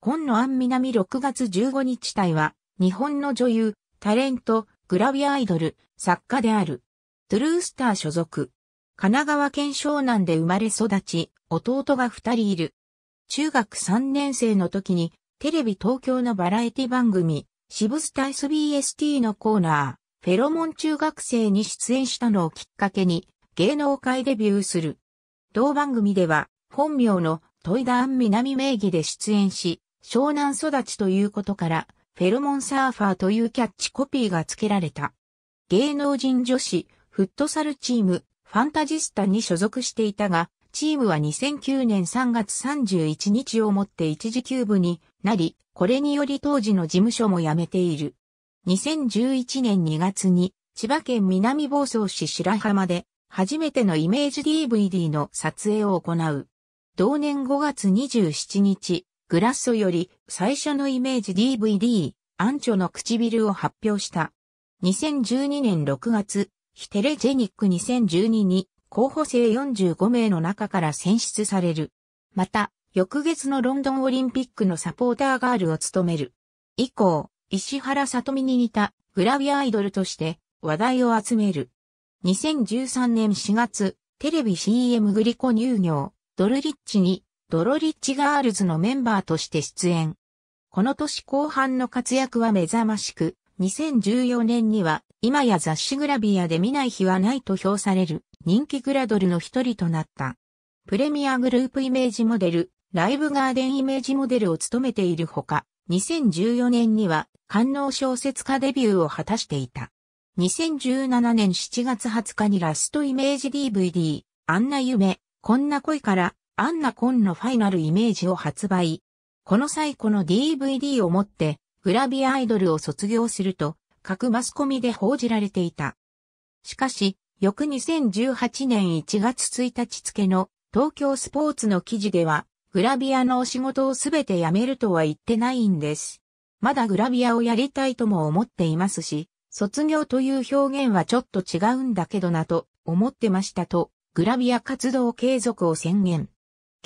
今野安南6月15日隊は、日本の女優、タレント、グラビアアイドル、作家である。トゥルースター所属。神奈川県湘南で生まれ育ち、弟が二人いる。中学三年生の時に、テレビ東京のバラエティ番組、シブスタ SBST のコーナー、フェロモン中学生に出演したのをきっかけに、芸能界デビューする。同番組では、本名の戸井田安南名義で出演し、湘南育ちということから、フェルモンサーファーというキャッチコピーが付けられた。芸能人女子、フットサルチーム、ファンタジスタに所属していたが、チームは2009年3月31日をもって一時休部になり、これにより当時の事務所も辞めている。2011年2月に、千葉県南房総市白浜で、初めてのイメージ DVD の撮影を行う。同年5月27日、グラッソより最初のイメージ DVD、アンチョの唇を発表した。2012年6月、ヒテレジェニック2012に候補生45名の中から選出される。また、翌月のロンドンオリンピックのサポーターガールを務める。以降、石原さとみに似たグラビアアイドルとして話題を集める。2013年4月、テレビ CM グリコ乳業、ドルリッチにドロリッチガールズのメンバーとして出演。この年後半の活躍は目覚ましく、2014年には今や雑誌グラビアで見ない日はないと評される人気グラドルの一人となった。プレミアグループイメージモデル、ライブガーデンイメージモデルを務めているほか、2014年には官能小説家デビューを果たしていた。2017年7月20日にラストイメージ DVD、あんな夢、こんな恋からアンナコンのファイナルイメージを発売。この際この DVD をもってグラビアアイドルを卒業すると各マスコミで報じられていた。しかし、翌2018年1月1日付の東京スポーツの記事ではグラビアのお仕事をすべて辞めるとは言ってないんです。まだグラビアをやりたいとも思っていますし、卒業という表現はちょっと違うんだけどなと思ってましたと、グラビア活動継続を宣言。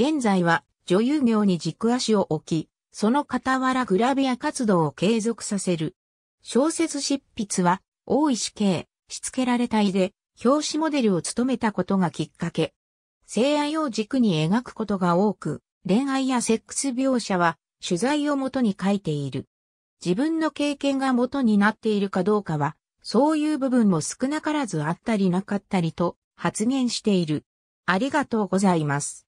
現在は女優業に軸足を置き、その傍らグラビア活動を継続させる。小説執筆は、大石慶、しつけられたいで、表紙モデルを務めたことがきっかけ。性愛を軸に描くことが多く、恋愛やセックス描写は取材をもとに書いている。自分の経験が元になっているかどうかは、そういう部分も少なからずあったりなかったりと発言している。ありがとうございます。